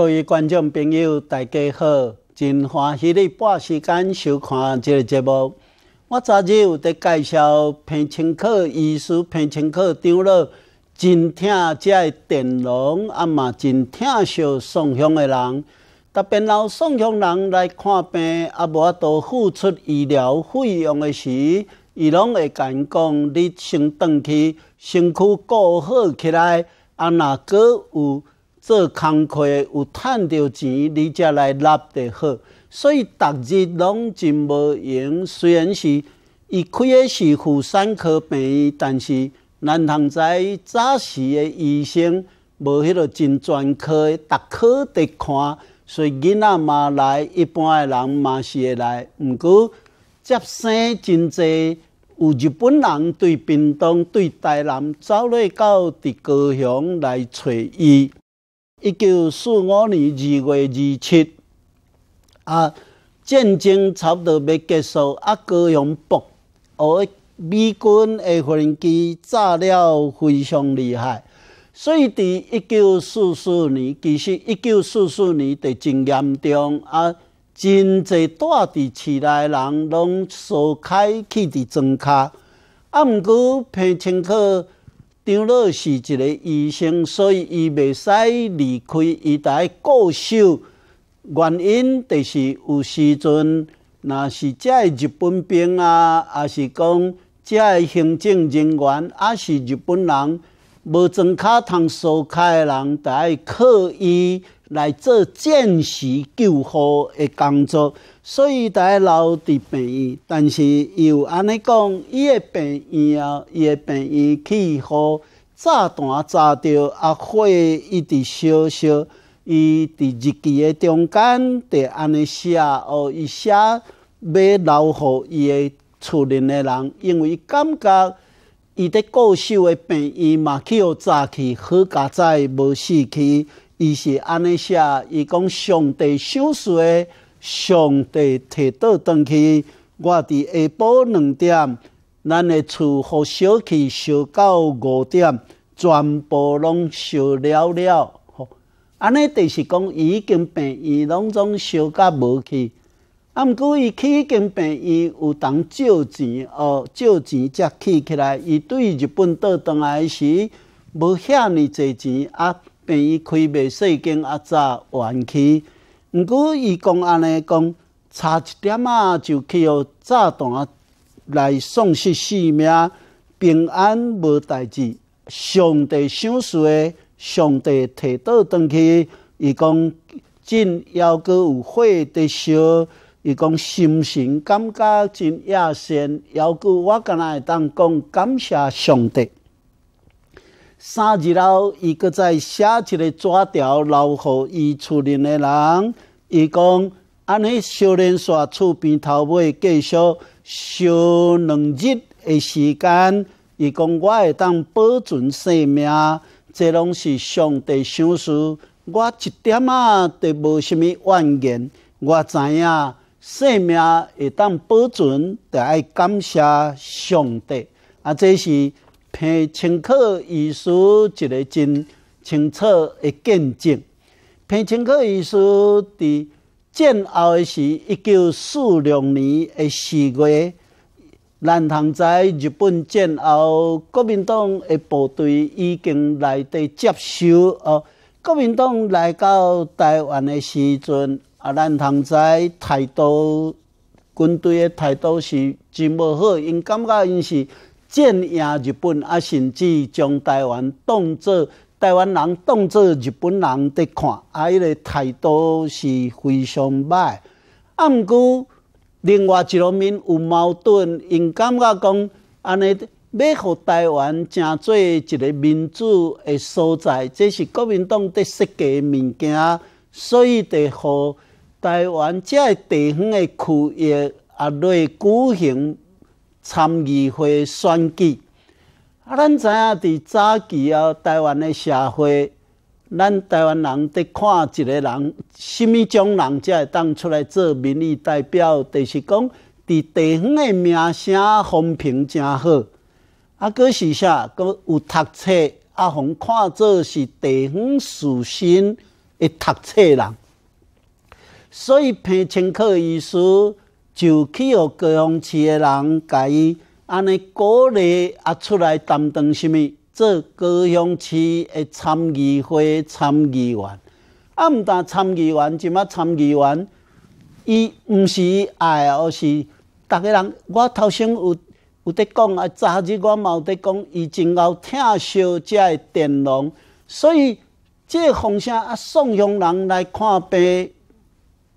各位观众朋友，大家好！真欢喜你半时间收看这个节目。我昨日有在介绍平清科医师，平清科长老，真疼这电容，阿嘛真疼惜宋香的人。特别老宋香人来看病，阿无多付出医疗费用的时，伊拢会讲讲你先转去，身躯顾好起来，阿若个有。做工课有赚着钱，你才来立得好。所以逐日拢真无闲。虽然是伊开的是妇产科病院，但是南通知早时的医生无迄个真专科，逐科直看。所以囡仔嘛来，一般的人嘛是会来。毋过接生真济，有日本人对屏东对台南走来，到伫高雄来找伊。一九四五年二月二七，啊，战争差不多要结束，啊，高雄爆，而美军的飞机炸了非常厉害，所以伫一九四四年，其实一九四四年就真严重，啊，真侪住伫市内人拢烧开去伫庄卡，啊，毋过被清客。张老是一个医生，所以伊袂使离开伊台固守。原因就是有时阵，若是即个日本兵啊，啊是讲即个行政人员，啊是日本人无装卡通苏开的人，爱靠伊。来做暂时救护的工作，所以大留伫病院，但是又安尼讲，伊的病院啊，伊的病院气候炸弹炸着，啊火一直烧烧。伊伫日记诶中间，伫安尼写哦，伊写要留互伊的厝人诶人，因为伊感觉伊伫过寿诶病院嘛，去互炸去，好加在无死去。伊是安尼写，伊讲上帝手术诶，上帝摕倒转去。我伫下晡两点，咱诶厝互小气烧到五点，全部拢烧了了。安尼就是讲，已经病院拢总烧甲无去。啊，毋过伊去已经病院有当借钱，哦，借钱才起起来。伊对日本倒转来时无遐尼侪钱啊。伊开袂细间啊，早玩具，毋过伊讲安尼讲，差一点仔就去互炸弹来丧失性命，平安无代志。上帝想说，上帝摕刀转去，伊讲真犹阁有火在烧，伊讲心情感觉真野善，犹阁我若来当讲感谢上帝。三日后，伊个再写一个纸条，留予伊厝里的人。伊讲，安尼修连煞厝边头尾，继续烧两日的时间。伊讲，我会当保存性命，这拢是上帝赏赐，我一点啊都无什物怨言。我知影，生命会当保存，得爱感谢上帝。啊，这是。偏清课艺术一个真清楚的见证。偏清课艺术伫战后的是一九四六年的四月，南唐在日本战后，国民党诶部队已经来伫接收哦。国民党来到台湾诶时阵，啊，南唐在态度军队诶态度是真无好，因感觉因是。践压日本啊，甚至将台湾当作台湾人当作日本人在看，啊，迄个态度是非常歹。啊，毋过另外一方面有矛盾，因感觉讲安尼，要互台湾正做一个民主的所在，这是国民党在设计物件，所以得互台湾这地方的区域啊类举行。参议会选举，啊，咱知影伫早期啊，台湾的社会，咱台湾人伫看一个人，啥物种人才会当出来做民意代表？就是讲，伫地方的名声、风评真好，啊，搁是啥？搁有读册，啊，互看做是地方属性会读册人，所以偏清课意思。就去予高雄市诶人，甲伊安尼鼓励啊出来担当虾物做高雄市诶参议会参议员。啊，毋但参议员，即卖参议员，伊毋是爱，而是逐个人。我头先有有伫讲啊，昨日我嘛有伫讲，伊真疼惜遮的电农，所以这方向啊，送乡人来看病。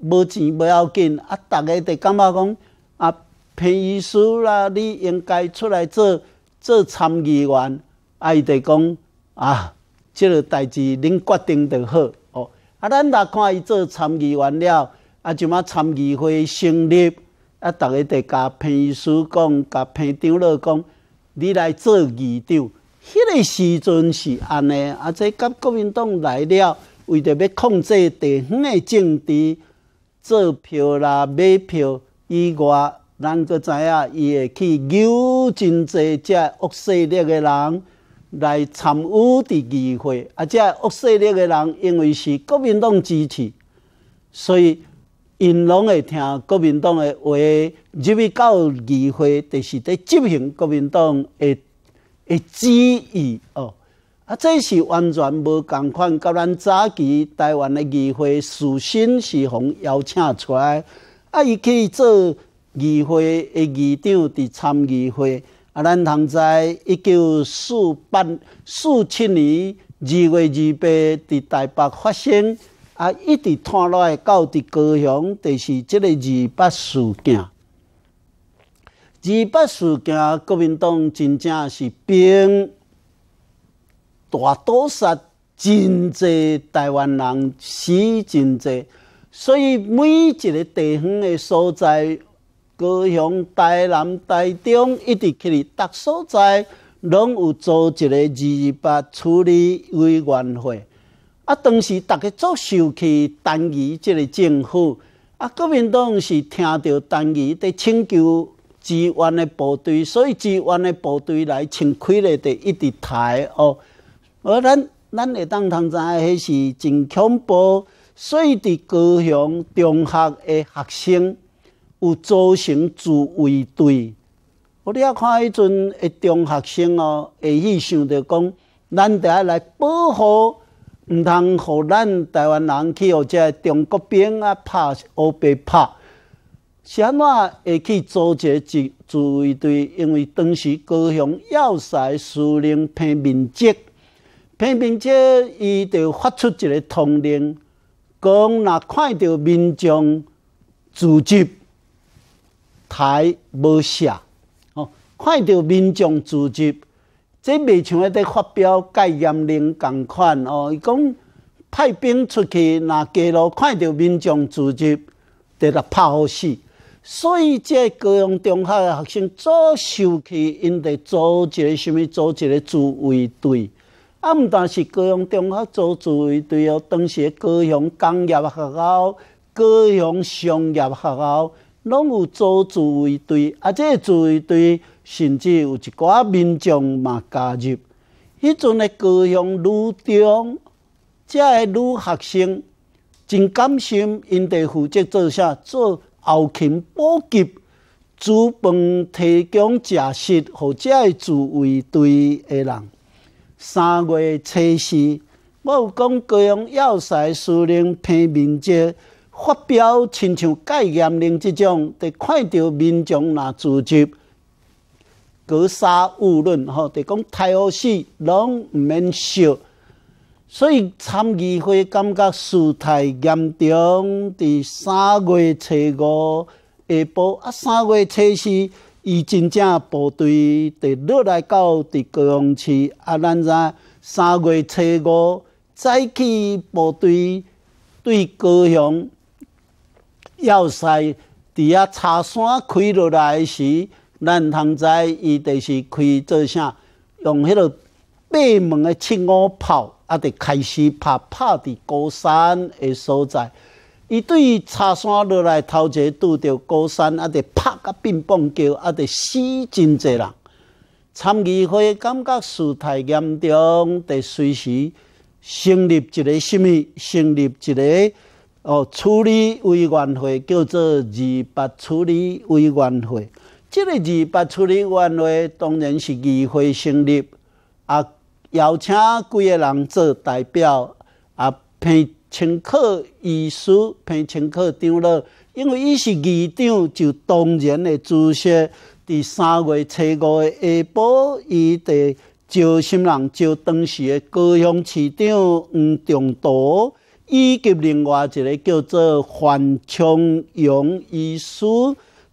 无钱不要紧，啊！大家就感觉讲啊，平医师啦，你应该出来做做参议员，啊，伊就讲啊，即个代志恁决定就好哦。啊，咱若看伊做参议员了，啊，就嘛参议会成立，啊，大家就甲平医师讲，甲平长乐讲，你来做议长。迄个时阵是安尼，啊，即甲国民党来了，为着要控制地方的政治。做票啦、买票以外，咱阁知影伊会去邀真济只恶势力嘅人来参与伫议会，啊，且恶势力嘅人因为是国民党支持，所以因拢会听国民党的话。入去到议会就是伫执行国民党嘅嘅旨意哦。啊，这是完全无共款，甲咱早期台湾的议会，事先是互邀请出来，啊，伊去做议会的议长，伫参议会，啊，咱通在一九四八、四七年二月二八，伫台北发生，啊，一直拖来到伫高雄，就是即个二八事件。二八事件，国民党真正是兵。大屠杀真济台湾人死真济，所以每一个地方的所在，高雄、台南、台中，一直去哩，各所在拢有做一个二二八处理委员会。啊，当时大家作秀去单于这个政府。啊，国民党是听到单于伫请求支援的部队，所以支援的部队来清溃了的，一直抬哦。而咱咱会当通知，迄是真恐怖。岁伫高雄中学的学生有组成自卫队。我了看迄阵的中学生哦，会去想着讲，咱得来保护，毋通互咱台湾人去互遮中国兵啊拍，乌白拍。是安怎会去组织自自卫队？因为当时高雄要塞司令偏面积。偏偏即伊就发出一个通令，讲若看到民众聚集，太无写，哦！看到民众聚集，即袂像迄个发表戒严令共款哦。伊讲派兵出去，若过路看到民众聚集，得来拍死。所以即高中、中学的学生做受气，因得组一个什物组一个自卫队。啊！毋但是高雄中学做自卫队哦，当时高雄工业学校、高雄商业学校拢有做自卫队。啊，这自卫队甚至有一寡民众嘛加入。迄阵的高雄女中，这女学生真甘心，因得负责做啥？做后勤补给、煮饭、提供食食，或者自卫队的人。三月初四，我有讲高种药塞司令批民蕉、发表亲像盖严令这种，得看到民众若竹竹格杀勿论吼，得讲太好死，拢唔免笑。所以参议会感觉事态严重。伫三月初五下晡啊，三月初四。伊真正部队伫落来到伫高雄市，啊，咱在三月初五再去部队对高雄要塞伫啊茶山开落来时，咱通知伊就是开做啥？用迄个八门的七五炮，啊，伫开始拍拍伫高山的所在。伊对于茶山落来一个拄着高山，啊，得拍甲乒乓球，啊，得死真济人。参议会感觉事态严重，得随时成立一个什么，成立一个哦处理委员会，叫做二八处理委员会。这个二八处理委员会当然是议会成立，啊，邀请几个人做代表，啊，批。请客医师平请客长了，因为伊是二长，就当然会主席。第三月初五的下晡，伊伫招新人，招当时的高雄市长黄仲道，以及另外一个叫做范昌荣医师。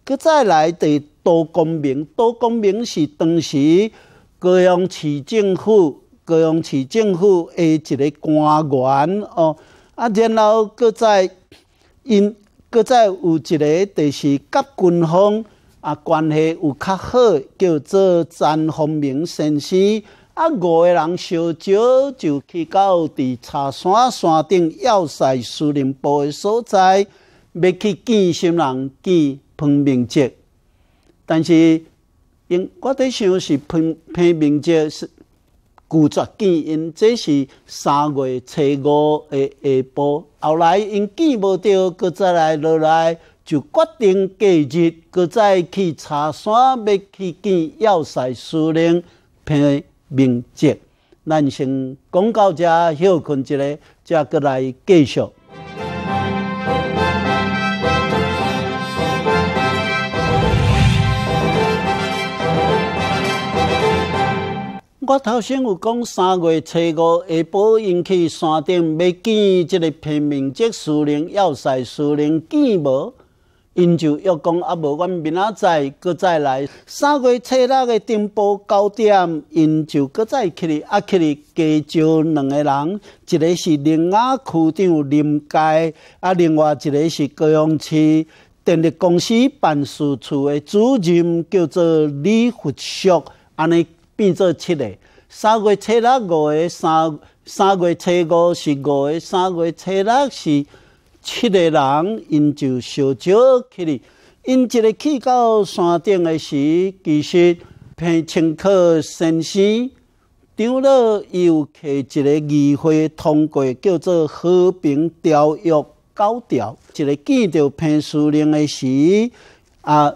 佮再来的杜光明，杜光明是当时高雄市政府高雄市政府的一个官员哦。啊，然后搁再因搁再有一个，就是甲军方啊关系有较好，叫做詹鸿明先生。啊，五个人烧酒就去到伫茶山山顶要塞司令部的所在，要去见新人见彭明杰。但是因我伫想是彭彭明杰是。故作见因，这是三月初五的下晡。后来因见无到，搁再来落来，就决定隔日搁再去茶山，要去见要塞司令平明杰。咱先广告一休困一下，再搁来继续。我头先有讲三月初五下晡，因去山顶要见一个平民级苏宁要塞，苏宁见无，因就要讲啊无，阮明仔载搁再来。三月初六个顶晡九点，因就搁再来，去来加招两个人，一个是林阿区长林佳，啊另外一个是高雄市电力公司办事处的主任，叫做李福旭，安尼变做七个。三月七六五月三三月七五是五月三月七六是七个人，因就烧少去哩。因一个去到山顶的时，其实平清客先生，张了又开一个议会通过，叫做和平条约九条。一个见到平司令的时，啊，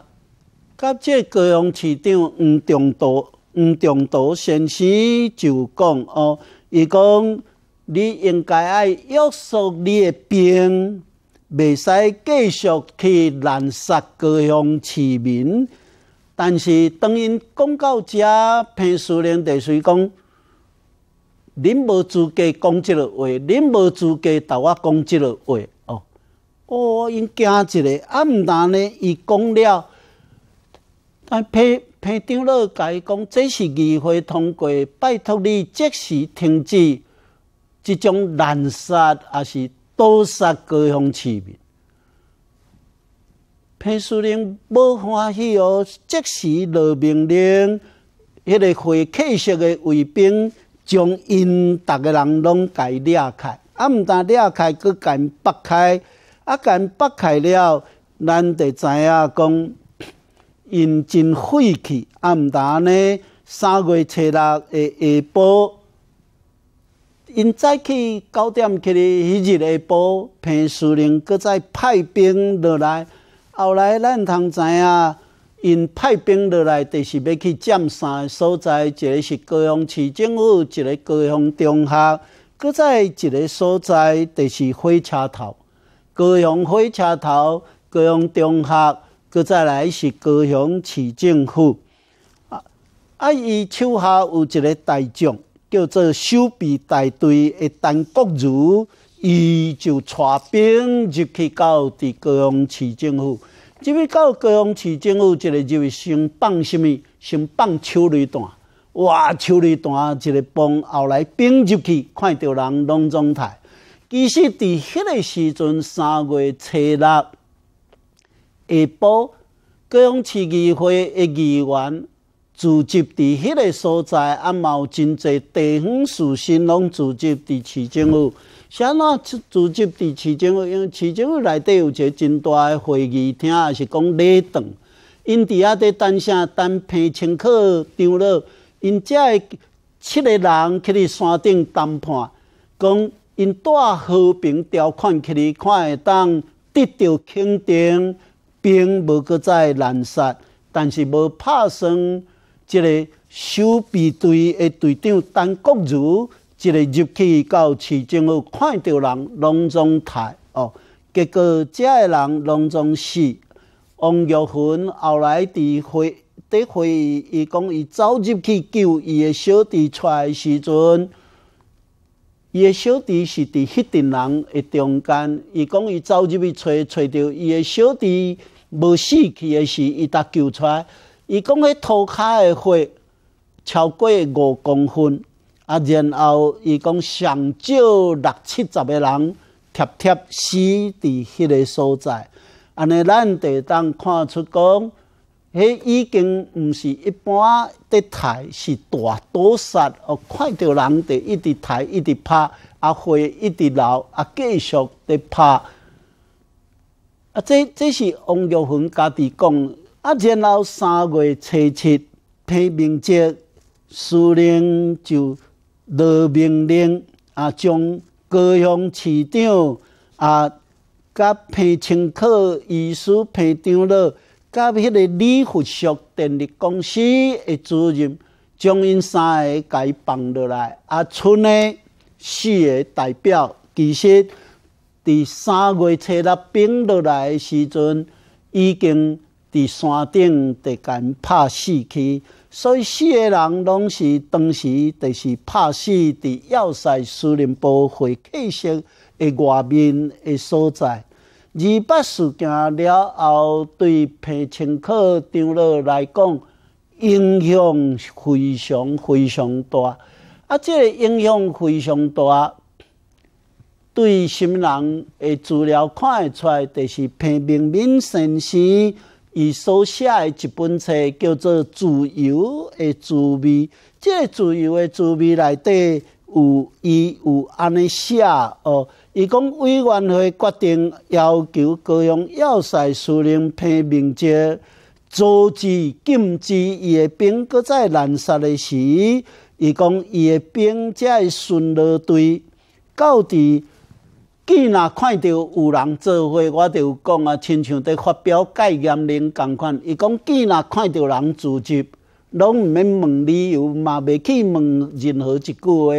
甲这高雄市长黄忠道、黄重岛先生就讲哦，伊讲你应该爱约束你诶兵，未使继续去滥杀各乡市民。但是当因讲到遮，平苏联就随讲，恁无资格讲即个话，恁无资格同我讲即个话哦。哦，因惊一个，啊，毋但呢，伊讲了，但平。平张甲伊讲，这是议会通过，拜托你即时停止即种滥杀，啊是屠杀高雄市民。平司令无欢喜哦，即时落命令，迄个会客室的卫兵将因逐个人拢解掠开，啊唔但解开，佮解拔开，啊解拔开了，咱就知影讲。因真晦气，暗打呢。三月七六的下晡，因早起九点起哩迄日下晡，平树林搁再派兵落来。后来咱通知影，因派兵落来，第是要去占三所在，一个是高雄市政府，一个高雄中学，搁再一个所在，第是火车头，高雄火车头，高雄中学。佫再来是高雄市政府，啊啊！伊手下有一个大将，叫做守备大队的陈国如，伊就带兵入去到伫高雄市政府。入去到高雄市政府，一个就先放什物，先放手雷弹。哇！手雷弹一个放，后来兵入去看到人拢状态。其实伫迄个时阵，三月七六。下晡，各项市议会的议员聚集伫迄个所在，啊，嘛有真侪地方，事先拢聚集伫市政府。啥物啊？聚集伫市政府，因为市政府内底有一个真大的会议厅，也是讲礼堂。因伫遐伫等啥？等陪乘客张了，因遮个七个人去伫山顶谈判，讲因带和平条款去伫看会当得到肯定。兵无搁再滥杀，但是无拍算一个守备队的队长陈国如一个入去到市政府看到人拢中杀哦，结果遮个人拢中死。王玉芬后来伫回德回，伊讲伊走入去救伊个小弟出时阵，伊个小弟是伫迄阵人诶中间，伊讲伊走入去找找到伊个小弟。无死去的是伊搭救出，伊讲迄涂骹的血超过五公分，啊，然后伊讲上少六七十个人贴贴死伫迄个所在，安尼咱就当看出讲，迄已经毋是一般的抬，是大屠杀，哦，看到人得一直抬，一直拍，啊，血一直流，啊，继续伫拍。啊，这这是王玉凤家己讲。啊，然后三月初七，平明节，司令就下命令啊，将高雄市长啊、甲平青口医师平张乐、甲迄个李福祥电力公司的主任，将因三个甲伊放落来。啊，村内四个代表，其实。伫三月初六冰落来诶时阵，已经伫山顶伫间拍死去，所以死诶人拢是当时就是拍死伫要塞司令部会客室诶外面诶所在。二八事件了后，对皮清科张乐来讲，影响非常非常大。啊，即个影响非常大。对新么人资料看会出，来，就是平明敏先生伊所写的一本册，叫做《自由的滋味》。即个自由的滋味内底有伊有安尼写哦。伊讲委员会决定要求各乡要塞司令平明杰阻止禁止伊的兵搁再滥杀的时，伊讲伊的兵才会逻队。到底？既然看到有人做伙，我就讲啊，亲像在发表概念令同款。伊讲既然看到人聚集，拢毋免问理由，嘛袂去问任何一句话，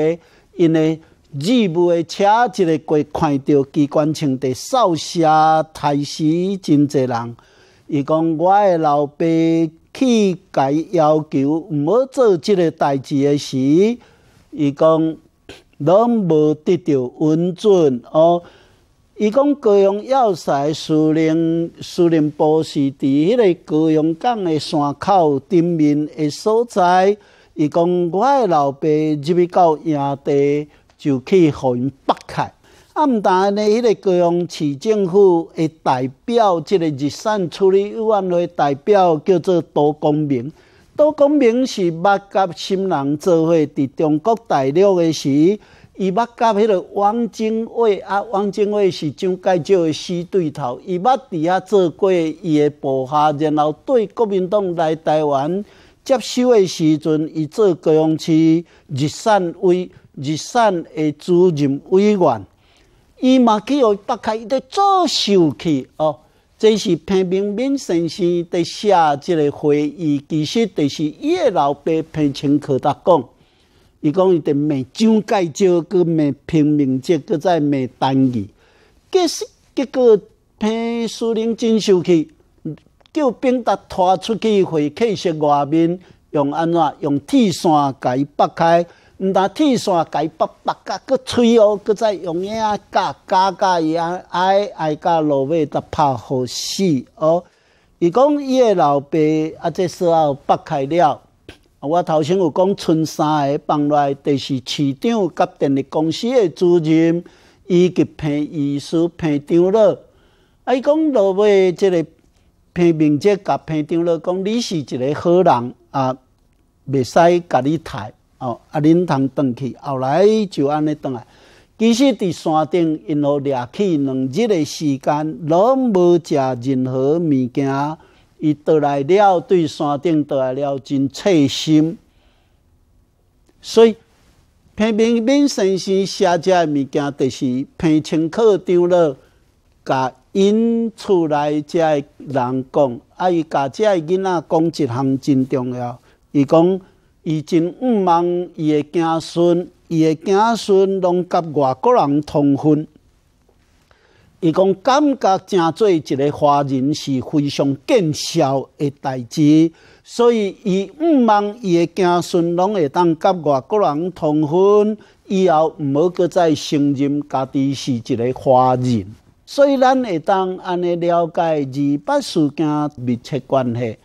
因为日暮诶车一个过，看到机关枪伫扫射，杀死真侪人。伊讲我诶老爸去己要求，毋要做即个代志诶时，伊讲。拢无得到允准哦！伊讲高雄要塞司令、司令部是伫迄个高雄港的山口顶面的所在。伊讲，我老爸入去到营地就去互因拨开。啊，毋但安尼，迄个高雄市政府的代表，即个日产处理委员会代表叫做杜光明。都讲明是捌甲新人做伙伫中国大陆的时，伊捌甲迄个汪精卫啊，汪精卫是怎介石的死对头，伊捌伫遐做过伊的部下，然后对国民党来台湾接收的时阵，伊做高雄市日善委日善的主任委员，伊嘛去互北开伊个早秀去哦。这是平明敏先生在写这个会议，其实这是伊叶老爸平清科达讲，伊讲伊的灭上界招个灭平明这个再灭单字，结果结果平司令真生气，叫兵达拖出去，回去室外面用安怎用铁线伊扒开。毋但铁线改八八甲，搁吹哦，搁再用影仔加加加伊啊，爱爱加落尾才拍好死哦。伊讲伊个老爸啊，即事后八开了，我头先有讲剩三个放落，来，就是市长、甲电力公司个主任以及病医师、病张啊，伊讲落尾即个病名即甲病张了，讲你是一个好人啊，袂使甲你杀。啊，恁通登去，后来就安尼倒来。其实伫山顶，因落掠去两日的时间，拢无食任何物件。伊倒来了，对山顶倒来了真切心。所以平平敏先生写这物件，就是平清课张了，甲因厝内遮人讲。啊，伊甲遮囡仔讲一项真重要，伊讲。伊真毋忙，伊的仔孙，伊的仔孙拢甲外国人通婚。伊讲感觉正做一个华人是非常见效的代志，所以伊毋忙，伊的仔孙拢会当甲外国人通婚，以后毋好搁再承认家己是一个华人。所以咱会当安尼了解二八事件密切关系。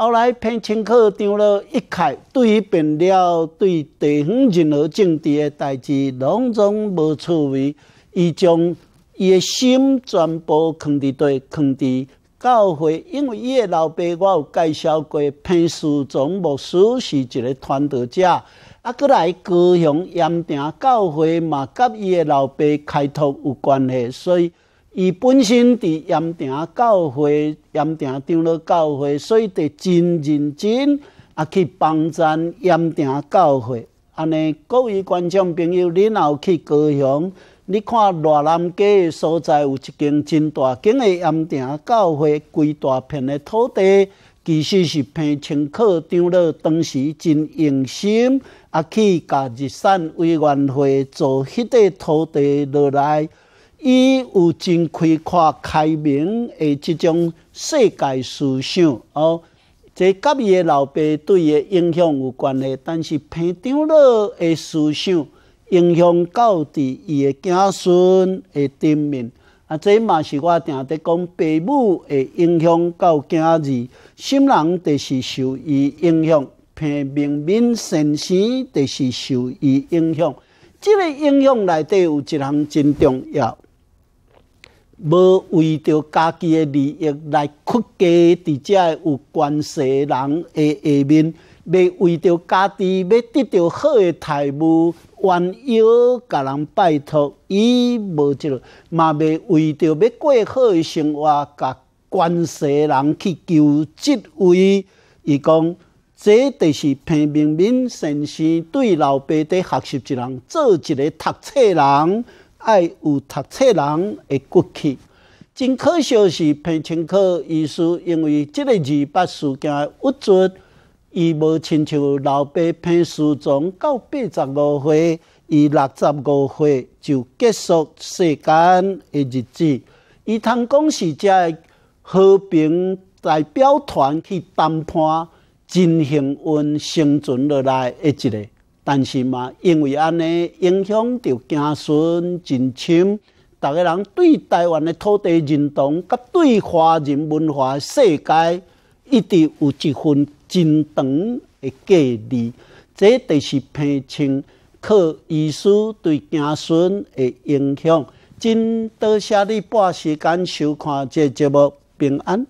后来偏清考张了一开，对于变了对地方任何政治的代志拢总无趣味，伊将伊的心全部藏伫地，藏伫教会，因为伊的老爸我有介绍过，偏师总牧师是一个传道者，啊，过来高雄盐埕教会嘛，甲伊的老爸开拓有关系，所以。伊本身伫盐埕教会，盐埕张老教会，所以得真认真啊去帮咱盐埕教会。安尼，各位观众朋友，恁若有去高雄，你看罗南街诶所在有一间真大间诶盐埕教会，规大片诶土地，其实是平青客张老当时真用心啊去甲日善委员会做迄块土地落来。伊有真开阔、开明诶，即种世界思想哦，即甲伊老爸对伊影响有关系。但是平长老诶思想影响到伫伊诶子孙诶顶面，啊，即嘛是我定伫讲爸母诶影响到囝儿，新人，就是受伊影响，平明民先生就是受伊影响。即个影响内底有一项真重要。无为着家己诶利益来曲家伫遮诶有关系人诶下面，未为着家己要得到好诶财物，弯腰甲人拜托，伊无即落，嘛未为着要过好诶生活，甲关系人去求职位，伊讲，这就是平明明先生对老爸伫学习一人做一个读册人。爱有读册人的骨气，真可惜是彭清科医师，因为即个二八事件，我做伊无亲像老爸彭书宗，到八十五岁，伊六十五岁就结束世间的日子，伊通讲是在和平代表团去谈判，真幸运生存落来的一个。但是嘛，因为安尼影响着子孙真深，逐个人对台湾的土地认同，甲对华人文化世界，一直有一份真长的距离。这就是平清靠历书对子孙的影响。真多谢你半时间收看这节目，平安。